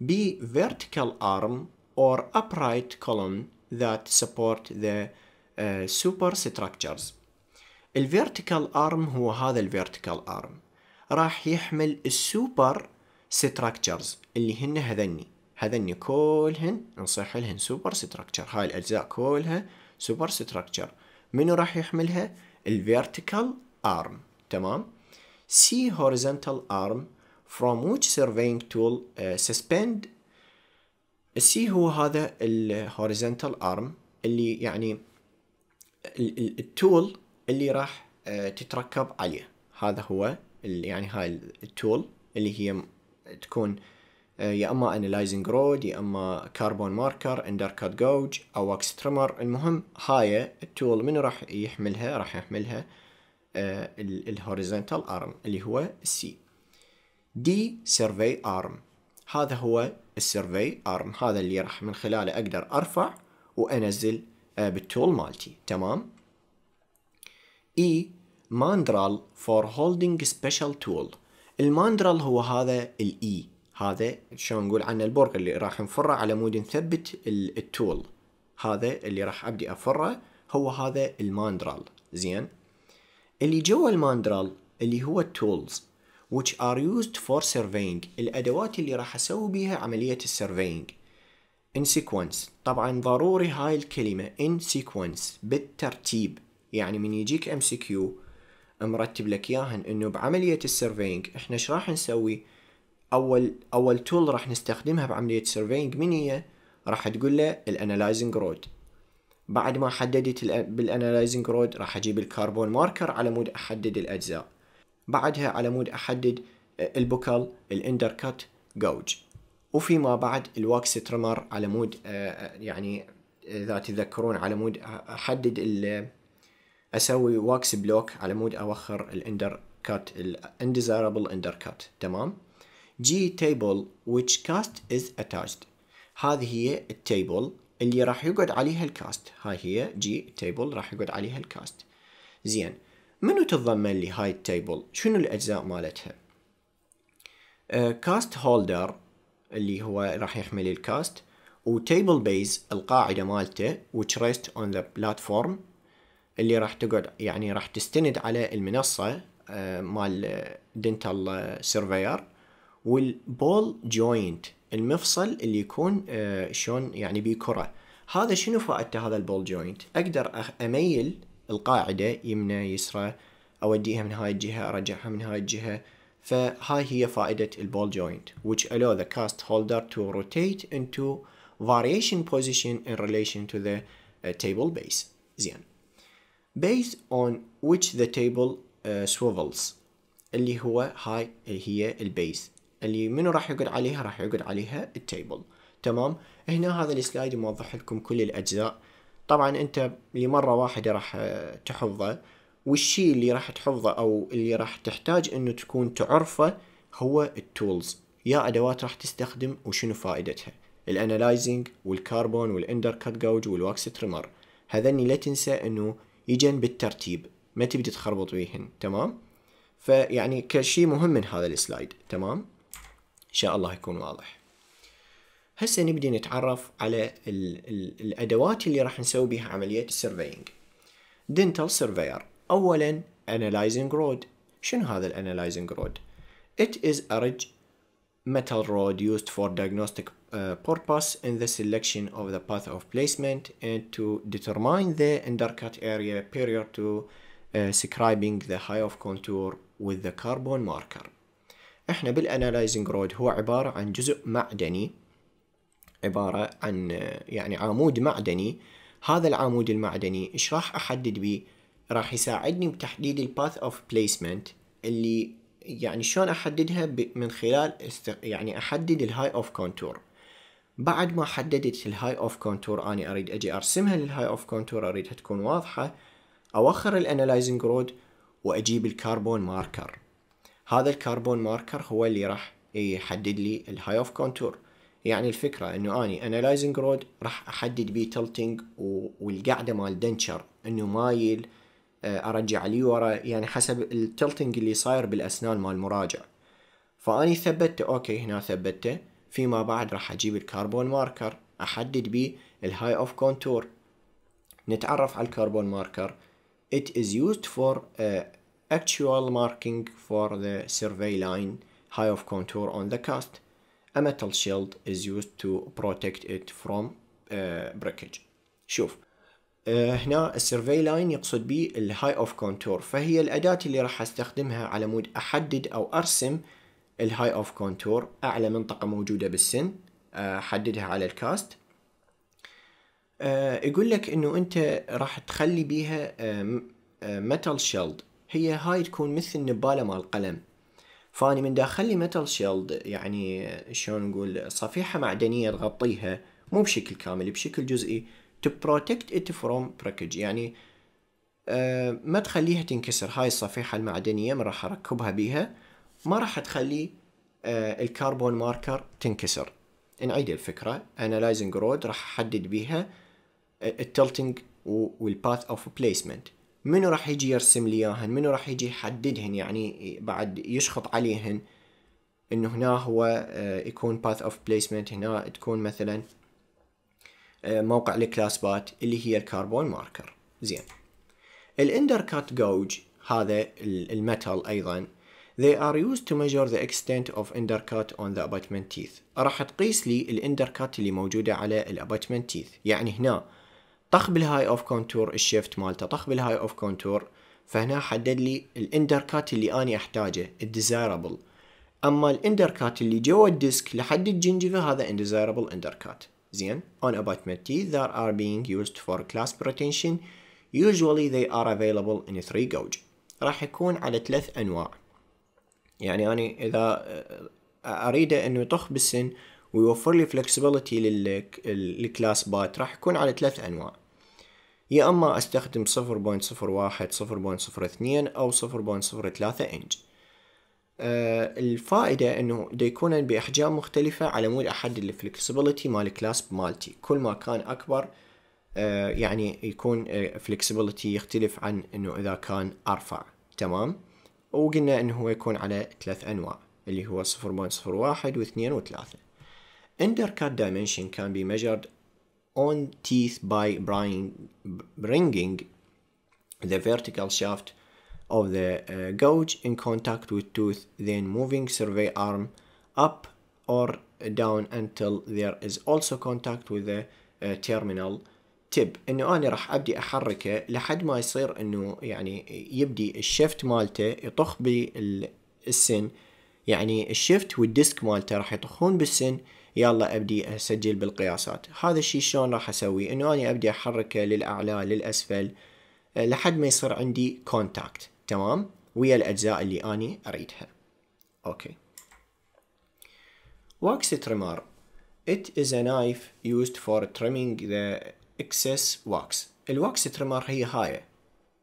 بي vertical arm or upright column that support the uh, superstructures. الفيرتيكال ارم هو هذا الفيرتيكال ارم راح يحمل السوبر ستراكشرز اللي هن هذني هذني كلهن نصيح لهن سوبر ستراكشر هاي الاجزاء كلها سوبر ستراكشر منو راح يحملها الفيرتيكال ارم تمام سي horizontal arm from which surveying tool uh, suspend السي هو هذا الهوريزونتال ارم اللي يعني التول اللي راح uh, تتركب عليه هذا هو يعني هاي التول اللي هي تكون آه، يا اما انلايزنج رود يا اما كربون ماركر اندر كات جوج او اكس تريمر المهم هاي التول من راح يحملها راح يحملها الهوريزونتال ارم اللي هو السي دي سيرفي ارم هذا هو السيرفي ارم هذا اللي راح من خلاله اقدر ارفع وانزل آه، بالتول مالتي تمام اي ماندرال فور هولدنج سبيشال تول الماندرال هو هذا الاي e. هذا شلون نقول عنه البرغ اللي راح نفره على مود نثبت التول هذا اللي راح ابدي افره هو هذا الماندرال زين اللي جوا الماندرال اللي هو التولز which are used for surveying الادوات اللي راح اسوي بيها عمليه السيرفينج in sequence طبعا ضروري هاي الكلمه in sequence بالترتيب يعني من يجيك ام سي كيو مرتب لك اياهن انه بعمليه السيرفينج احنا ايش راح نسوي؟ اول اول تول راح نستخدمها بعمليه سيرفينج من هي راح تقول له الانالايزنج رود بعد ما حددت بالانالايزنج رود راح اجيب الكربون ماركر على مود احدد الاجزاء بعدها على مود احدد البوكل الاندر كات جوج وفيما بعد الواكس تريمر على مود آه، آه، يعني آه، اذا تذكرون على مود احدد اسوي واكس بلوك على مود اوخر الاندر كات الانديزايربل اندر كات تمام G table which cast is attached هذه هي التيبل اللي راح يقعد عليها الكاست هاي هي جي تيبل راح يقعد عليها الكاست زين منو تتضمن لي هاي التيبل شنو الاجزاء مالتها كاست uh, هولدر اللي هو راح يحمل الكاست وتيبل بيز القاعده مالته which rest on the platform اللي راح تقعد يعني راح تستند على المنصه uh, مال دنتال آه، سيرفير والبول جوينت المفصل اللي يكون آه، شلون يعني بكره هذا شنو فائدته هذا البول جوينت اقدر اميل القاعده يمنى يسرى اوديها من هاي الجهه ارجعها من هاي الجهه فهاي هي فائده البول جوينت which allow the cast holder to rotate into variation position in relation to the uh, table base زين based on which the table uh, swivels اللي هو هاي هي البيس اللي منو راح يقعد عليها راح يقعد عليها التيبل تمام هنا هذا السلايد موضح لكم كل الاجزاء طبعا انت لمره واحده راح تحفظه والشيء اللي راح تحفظه او اللي راح تحتاج انه تكون تعرفه هو التولز يا ادوات راح تستخدم وشنو فائدتها الانالايزنج والكربون والاندر كات جوج والواكس تريمر هذني لا تنسى انه يجن بالترتيب ما تبدي تخربط بيهن تمام فيعني كشي مهم من هذا السلايد تمام ان شاء الله يكون واضح هسه نبدي نتعرف على الـ الـ الادوات اللي راح نسوي بها عمليه السيرفينج دنتال سيرفير اولا analyzing رود شنو هذا الانالايزنج رود it is a ridge metal rod used for diagnostic uh, purpose in the selection of the path of placement and to determine the undercut area prior to uh, scribing the high of contour with the carbon marker احنا بالانالايزنج رود هو عبارة عن جزء معدني عبارة عن يعني عمود معدني هذا العمود المعدني ايش راح احدد بيه راح يساعدني بتحديد الباث اوف بليسمنت اللي يعني شلون احددها من خلال يعني احدد الهاي اوف كونتور بعد ما حددت الهاي اوف كونتور اني اريد اجي ارسمها للهاي اوف كونتور اريدها تكون واضحه اوخر الانالايزنج رود واجيب الكربون ماركر هذا الكربون ماركر هو اللي راح يحدد لي الهاي اوف كونتور يعني الفكرة انه اني انالايزنج رود راح احدد بيه تلتنج والقعدة مال دنشر انه مايل آه، ارجع لي ورا يعني حسب التلتنج اللي صاير بالاسنان مال المراجع فاني ثبته اوكي هنا ثبته فيما بعد راح اجيب الكربون ماركر احدد بيه الهاي اوف كونتور نتعرف على الكربون ماركر it is used for uh, actual marking for the survey line high of contour on the cast. A metal shield is used to protect it from uh, breakage. شوف uh, هنا السيرفي لاين يقصد به الهاي اوف كونتور فهي الأداة اللي راح استخدمها على مود أحدد أو أرسم الهاي اوف كونتور أعلى منطقة موجودة بالسن آه، أحددها على الكاست uh, يقول لك انه انت راح تخلي بيها metal شيلد هي هاي تكون مثل النبالة مال القلم فاني من داخلي متل شيلد يعني شلون نقول صفيحة معدنية تغطيها مو بشكل كامل بشكل جزئي to protect it from breakage يعني آه، ما تخليها تنكسر هاي الصفيحة المعدنية من راح اركبها بيها ما راح تخلي آه، الكربون ماركر تنكسر نعيد الفكرة انالايزنج رود راح احدد بيها التلتنج والباث اوف بليسمنت منو راح يجي يرسم لي اياهن منو راح يجي يحددهن يعني بعد يشخط عليهن انه هنا هو آه، يكون باث اوف بليسمنت هنا تكون مثلا آه، موقع الكلاسبات اللي هي الكربون ماركر زين الاندر كات جوج هذا الميتال ايضا They are used to measure the extent of undercut on the abutment teeth. راح تقيس لي الاندر كات اللي موجودة على الابتمنت تيث يعني هنا طخ بالهاي اوف كونتور الشيفت مالته طخ بالهاي اوف كونتور فهنا حدد لي الاندر كات اللي انا احتاجه الديزايربل اما الاندر كات اللي جوا الديسك لحد الجنجفه هذا انديزايربل اندر كات زين on abutment teeth that are being used for clasp retention usually they are available in 3 gauge راح يكون على ثلاث انواع يعني انا اذا آه، اريده انه يطخ بالسن ويوفر لي فلكسبيليتي للكلاس بات راح يكون على ثلاث انواع يا اما استخدم 0.01 0.02 او 0.03 انج أه الفائدة انه دا يكون باحجام مختلفة على مود احدد الفلكسبيليتي مال الكلاس مالتي كل ما كان اكبر أه يعني يكون فلكسبيليتي آه، يختلف عن انه اذا كان ارفع تمام وقلنا انه هو يكون على ثلاث انواع اللي هو 0.01 و2 و3 Undercut dimension can be measured on teeth by bringing the vertical shaft of the uh, gouge in contact with tooth, then moving survey arm up or down until there is also contact with the uh, terminal tip انه انا راح ابدي احركه لحد ما يصير انه يعني يبدي الشفت مالته يطخ بالسن يعني الشفت والديسك مالته راح يطخون بالسن يلا ابدي اسجل بالقياسات هذا الشيء شلون راح اسوي انه انا ابدي احركه للاعلى للاسفل آه، لحد ما يصير عندي كونتاكت تمام ويا الاجزاء اللي اني اريدها اوكي واكس تريمر It is a knife used for trimming the excess wax. الواكس تريمر هي هاي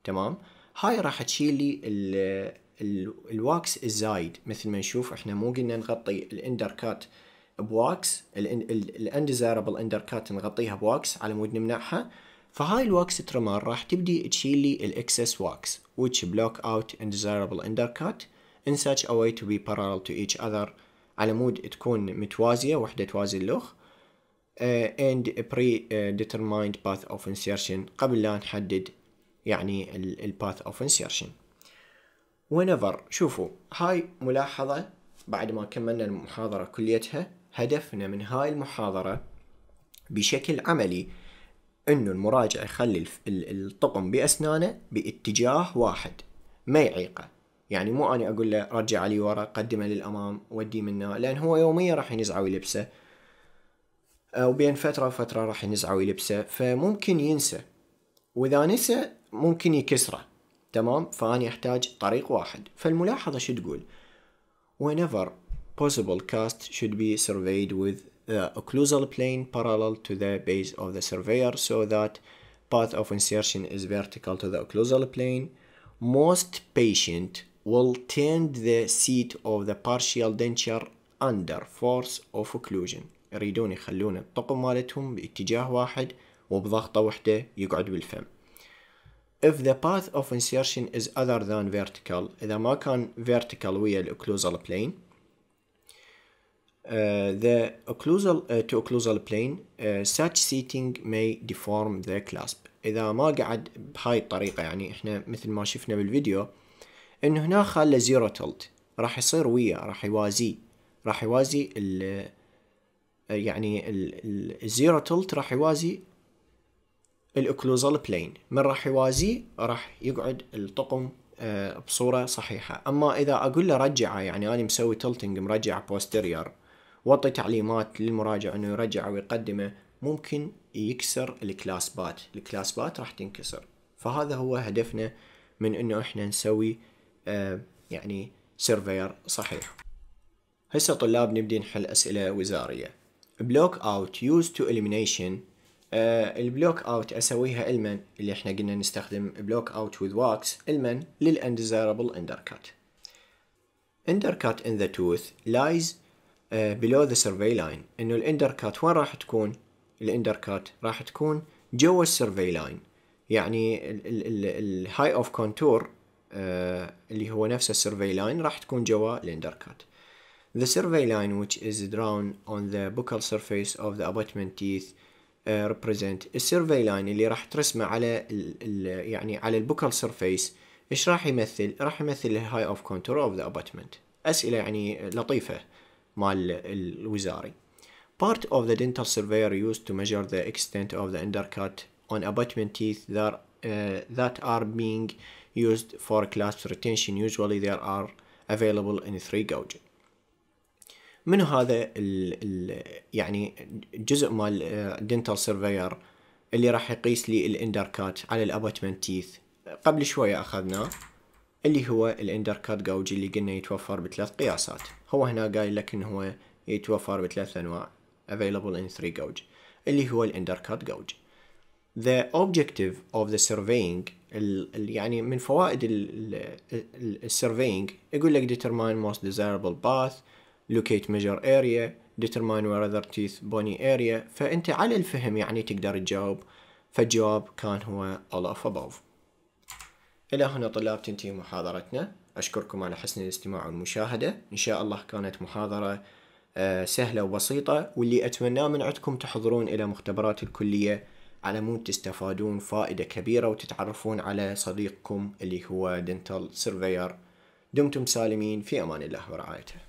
تمام؟ هاي راح تشيل لي ال الواكس الزايد مثل ما نشوف احنا مو قلنا نغطي الاندر كات بواكس الانديزيربل اندر كات نغطيها بواكس على مود نمنعها فهاي الواكس ترمر راح تبدي تشيل لي الاكسس واكس which block out undesirable undercut in such a way to be parallel to each other على مود تكون متوازية وحدة توازي اللخ uh, آه، and a باث اوف path of insertion قبل لا نحدد يعني ال path of insertion whenever شوفوا هاي ملاحظة بعد ما كملنا المحاضرة كليتها هدفنا من هاي المحاضرة بشكل عملي انه المراجع يخلي الطقم باسنانه باتجاه واحد ما يعيقه يعني مو انا اقول له رجع لي ورا قدمه للامام ودي منه لان هو يوميا راح ينزع ويلبسه او بين فتره وفتره راح ينزع ويلبسه فممكن ينسى واذا نسى ممكن يكسره تمام فاني احتاج طريق واحد فالملاحظه شو تقول whenever possible cast should be surveyed with the occlusal plane parallel to the base of the surveyor so that path of insertion is vertical to the occlusal plane. Most patient will tend the seat of the partial denture under force of occlusion يريدون يخلون الطقم مالتهم باتجاه واحد وبضغطة واحدة يقعد بالفم if the path of insertion is other than vertical إذا ما كان vertical ويا occlusal plane Uh, the occlusal uh, to occlusal plane uh, such seating may deform the clasp اذا ما قعد بهاي الطريقه يعني احنا مثل ما شفنا بالفيديو انه هنا خلى زيرو تلت راح يصير ويا راح يوازي راح يوازي ال آه، يعني الزيرو تلت راح يوازي الاوكلوزال بلين من راح يوازي راح يقعد الطقم آه، بصوره صحيحه اما اذا اقول له رجعه يعني انا مسوي تلتنج مرجع بوستيريور وطي تعليمات للمراجع انه يرجعه ويقدمه ممكن يكسر الكلاس بات الكلاس بات راح تنكسر فهذا هو هدفنا من انه احنا نسوي آه يعني سيرفير صحيح هسه طلاب نبدي نحل اسئله وزاريه بلوك اوت يوز تو elimination آه، البلوك اوت اسويها المن اللي احنا قلنا نستخدم بلوك اوت وذ واكس المن كات اندركات كات ان ذا توث لايز آه، below the survey line انه الاندر كات وين راح تكون الاندر كات راح تكون جوا السيرفي لاين يعني الهاي اوف كونتور اللي هو نفسه السيرفي لاين راح تكون جوا الاندر كات The survey line which is drawn on the buccal surface of the abutment teeth uh, represent السيرفي لاين اللي راح ترسمه على ال يعني على البوكال سيرفيس ايش راح يمثل؟ راح يمثل الهاي اوف كونتور اوف ذا abutment. اسئله يعني لطيفه مال الوزاري Part of the dental surveyor used to measure the extent of the undercut on abutment teeth that, uh, that are being used for clasp retention. Usually there are available in three gauge. من هذا ال ال يعني جزء مال الدنتال سيرفير اللي راح يقيس لي الاندركات على الابوتمنت تيث قبل شوية اخذناه اللي هو الاندر كات جاوجي اللي قلنا يتوفر بثلاث قياسات هو هنا قايل لك انه هو يتوفر بثلاث انواع available in three gauge اللي هو الاندر كات gauge the objective of the surveying يعني من فوائد السيرفينج يقول لك determine most desirable path locate measure area determine where other teeth bony area فأنت على الفهم يعني تقدر تجاوب فالجواب كان هو all of above إلى هنا طلاب تنتهي محاضرتنا أشكركم على حسن الاستماع والمشاهدة إن شاء الله كانت محاضرة آه، سهلة وبسيطة واللي أتمناه من عندكم تحضرون إلى مختبرات الكلية على مود تستفادون فائدة كبيرة وتتعرفون على صديقكم اللي هو دنتال سيرفير دمتم سالمين في أمان الله ورعايته